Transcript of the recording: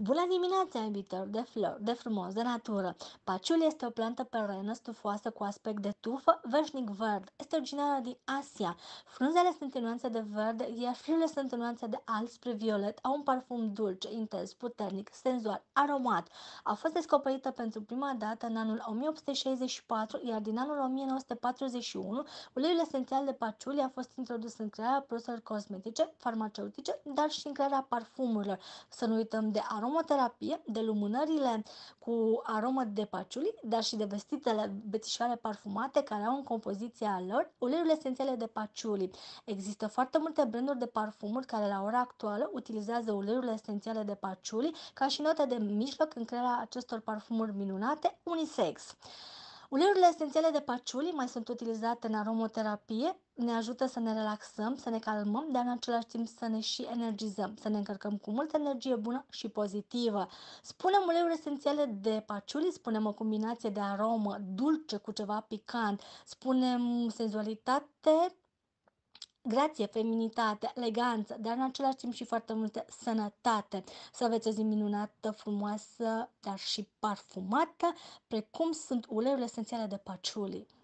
Bună dimineața, iubitor de flori, de frumos, de natură! Paciul este o plantă perenă stufoasă cu aspect de tufă, veșnic verde. Este originară din Asia. Frunzele sunt în nuanță de verde, iar frunzele sunt în nuanță de alb spre violet, au un parfum dulce, intens, puternic, senzual, aromat. A fost descoperită pentru prima dată în anul 1864, iar din anul 1941, uleiul esențial de paciulie a fost introdus în crearea produselor cosmetice, farmaceutice, dar și în crearea parfumurilor. Să nu uităm de aromat aromaterapie de lumânările cu aromă de paciuli, dar și de vestitele bețișoare parfumate care au în compoziția lor uleiurile esențiale de paciuli. Există foarte multe branduri de parfumuri care la ora actuală utilizează uleiurile esențiale de paciuli ca și note de mijloc în crearea acestor parfumuri minunate unisex. Uleiurile esențiale de paciuli mai sunt utilizate în aromoterapie, ne ajută să ne relaxăm, să ne calmăm, dar în același timp să ne și energizăm, să ne încărcăm cu multă energie bună și pozitivă. Spunem uleiuri esențiale de paciuli, spunem o combinație de aromă dulce cu ceva picant, spunem senzualitate, grație, feminitate, eleganță, dar în același timp și foarte multă sănătate. Să aveți o zi minunată, frumoasă, dar și parfumată, precum sunt uleiurile esențiale de paciulii.